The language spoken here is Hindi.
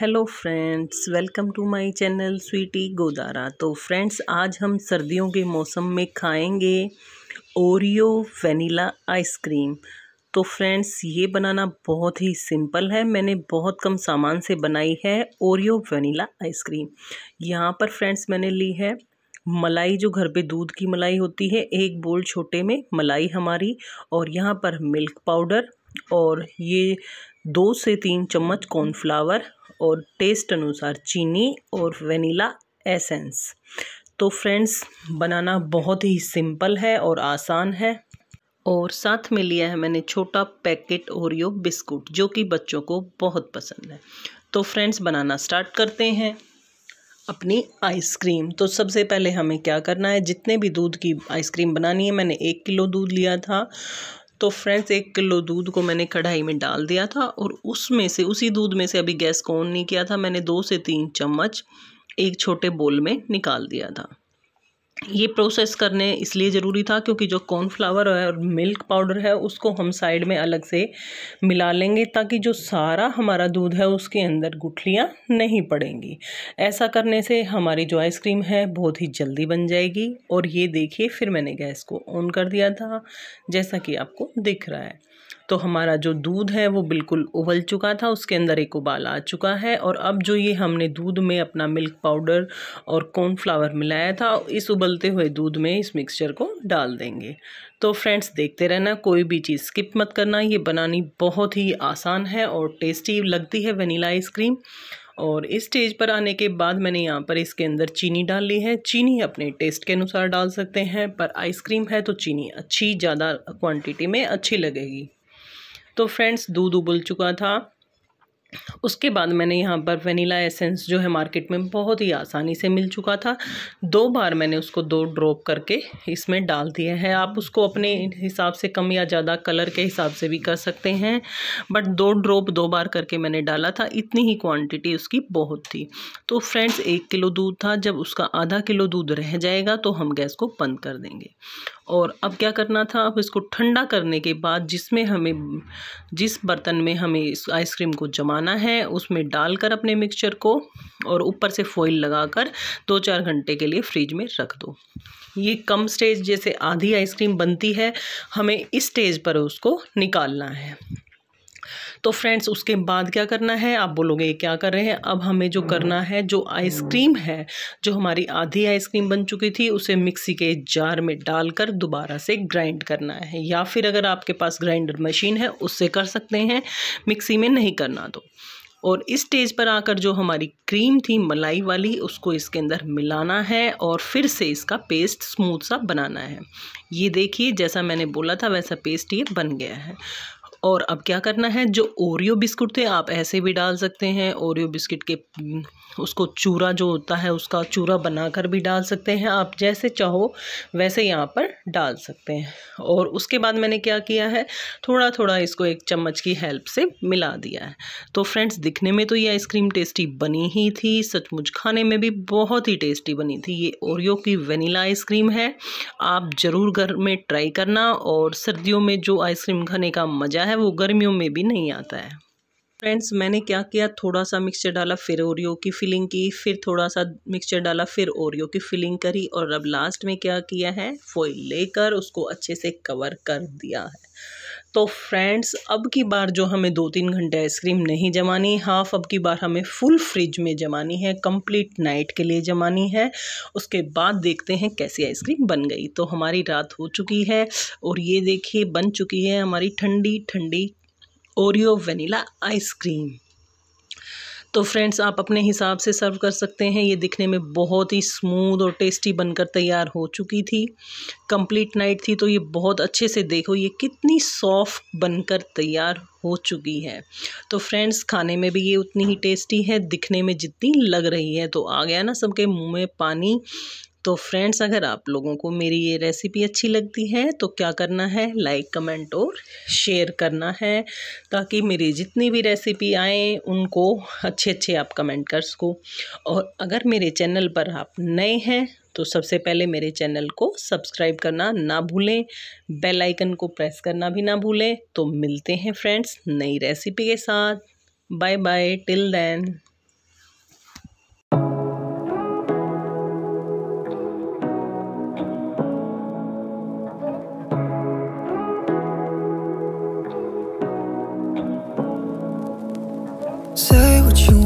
Hello friends welcome to my channel Sweety Godara तो फ्रेंड्स आज हम सर्दियों के मौसम में खाएंगे ओरियो वनीला आइसक्रीम तो फ्रेंड्स ये बनाना बहुत ही सिंपल है मैंने बहुत कम सामान से बनाई है ओरियो वनीला आइसक्रीम यहाँ पर फ्रेंड्स मैंने ली है मलाई जो घर पे दूध की मलाई होती है एक बोल छोटे में मलाई हमारी और यहाँ पर मिल्क पाउडर और ये दो से तीन चम्मच कॉर्नफ्लावर और टेस्ट अनुसार चीनी और वनीला एसेंस तो फ्रेंड्स बनाना बहुत ही सिंपल है और आसान है और साथ में लिया है मैंने छोटा पैकेट ओरियो बिस्कुट जो कि बच्चों को बहुत पसंद है तो फ्रेंड्स बनाना स्टार्ट करते हैं अपनी आइसक्रीम तो सबसे पहले हमें क्या करना है जितने भी दूध की आइसक्रीम बनानी है मैंने एक किलो दूध लिया था तो फ्रेंड्स एक किलो दूध को मैंने कढ़ाई में डाल दिया था और उसमें से उसी दूध में से अभी गैस को ऑन नहीं किया था मैंने दो से तीन चम्मच एक छोटे बोल में निकाल दिया था ये प्रोसेस करने इसलिए ज़रूरी था क्योंकि जो कॉर्नफ्लावर है और मिल्क पाउडर है उसको हम साइड में अलग से मिला लेंगे ताकि जो सारा हमारा दूध है उसके अंदर गुठलियाँ नहीं पड़ेंगी ऐसा करने से हमारी जो आइसक्रीम है बहुत ही जल्दी बन जाएगी और ये देखिए फिर मैंने गैस को ऑन कर दिया था जैसा कि आपको दिख रहा है तो हमारा जो दूध है वो बिल्कुल उबल चुका था उसके अंदर एक उबाल आ चुका है और अब जो ये हमने दूध में अपना मिल्क पाउडर और कॉर्नफ्लावर मिलाया था इस उबलते हुए दूध में इस मिक्सचर को डाल देंगे तो फ्रेंड्स देखते रहना कोई भी चीज़ स्किप मत करना ये बनानी बहुत ही आसान है और टेस्टी लगती है वनीला आइसक्रीम और इस स्टेज पर आने के बाद मैंने यहाँ पर इसके अंदर चीनी डाल ली है चीनी अपने टेस्ट के अनुसार डाल सकते हैं पर आइसक्रीम है तो चीनी अच्छी ज़्यादा क्वांटिटी में अच्छी लगेगी तो फ्रेंड्स दूध उबल चुका था उसके बाद मैंने यहाँ पर वनीला एसेंस जो है मार्केट में बहुत ही आसानी से मिल चुका था दो बार मैंने उसको दो ड्रॉप करके इसमें डाल दिया है आप उसको अपने हिसाब से कम या ज़्यादा कलर के हिसाब से भी कर सकते हैं बट दो ड्रॉप दो बार करके मैंने डाला था इतनी ही क्वांटिटी उसकी बहुत थी तो फ्रेंड्स एक किलो दूध था जब उसका आधा किलो दूध रह जाएगा तो हम गैस को बंद कर देंगे और अब क्या करना था अब इसको ठंडा करने के बाद जिसमें हमें जिस बर्तन में हमें इस आइसक्रीम को जमाना है उसमें डालकर अपने मिक्सचर को और ऊपर से फॉइल लगाकर दो चार घंटे के लिए फ्रिज में रख दो ये कम स्टेज जैसे आधी आइसक्रीम बनती है हमें इस स्टेज पर उसको निकालना है तो फ्रेंड्स उसके बाद क्या करना है आप बोलोगे क्या कर रहे हैं अब हमें जो करना है जो आइसक्रीम है जो हमारी आधी आइसक्रीम बन चुकी थी उसे मिक्सी के जार में डालकर दोबारा से ग्राइंड करना है या फिर अगर आपके पास ग्राइंडर मशीन है उससे कर सकते हैं मिक्सी में नहीं करना तो और इस स्टेज पर आकर जो हमारी क्रीम थी मलाई वाली उसको इसके अंदर मिलाना है और फिर से इसका पेस्ट स्मूथ सा बनाना है ये देखिए जैसा मैंने बोला था वैसा पेस्ट ये बन गया है और अब क्या करना है जो ओरियो बिस्कुट थे आप ऐसे भी डाल सकते हैं ओरियो बिस्किट के हम्म, उसको चूरा जो होता है उसका चूरा बनाकर भी डाल सकते हैं आप जैसे चाहो वैसे यहाँ पर डाल सकते हैं और उसके बाद मैंने क्या किया है थोड़ा थोड़ा इसको एक चम्मच की हेल्प से मिला दिया है तो फ्रेंड्स दिखने में तो ये आइसक्रीम टेस्टी बनी ही थी सचमुच खाने में भी बहुत ही टेस्टी बनी थी ये ओरियो की वनीला आइसक्रीम है आप ज़रूर घर में ट्राई करना और सर्दियों में जो आइसक्रीम खाने का मज़ा है है वो गर्मियों में भी नहीं आता है फ्रेंड्स मैंने क्या किया थोड़ा सा मिक्सचर डाला फिर ओरियो की फिलिंग की फिर थोड़ा सा मिक्सचर डाला फिर ओरियो की फिलिंग करी और अब लास्ट में क्या किया है फॉइल लेकर उसको अच्छे से कवर कर दिया है तो फ्रेंड्स अब की बार जो हमें दो तीन घंटे आइसक्रीम नहीं जमानी हाफ अब की बार हमें फुल फ्रिज में जमानी है कंप्लीट नाइट के लिए जमानी है उसके बाद देखते हैं कैसी आइसक्रीम बन गई तो हमारी रात हो चुकी है और ये देखिए बन चुकी है हमारी ठंडी ठंडी ओरियो वनीला आइसक्रीम तो फ्रेंड्स आप अपने हिसाब से सर्व कर सकते हैं ये दिखने में बहुत ही स्मूथ और टेस्टी बनकर तैयार हो चुकी थी कंप्लीट नाइट थी तो ये बहुत अच्छे से देखो ये कितनी सॉफ्ट बनकर तैयार हो चुकी है तो फ्रेंड्स खाने में भी ये उतनी ही टेस्टी है दिखने में जितनी लग रही है तो आ गया ना सबके मुंह में पानी तो फ्रेंड्स अगर आप लोगों को मेरी ये रेसिपी अच्छी लगती है तो क्या करना है लाइक कमेंट और शेयर करना है ताकि मेरी जितनी भी रेसिपी आए उनको अच्छे अच्छे आप कमेंट कर सको और अगर मेरे चैनल पर आप नए हैं तो सबसे पहले मेरे चैनल को सब्सक्राइब करना ना भूलें बेल आइकन को प्रेस करना भी ना भूलें तो मिलते हैं फ्रेंड्स नई रेसिपी के साथ bye bye till then Say what you want.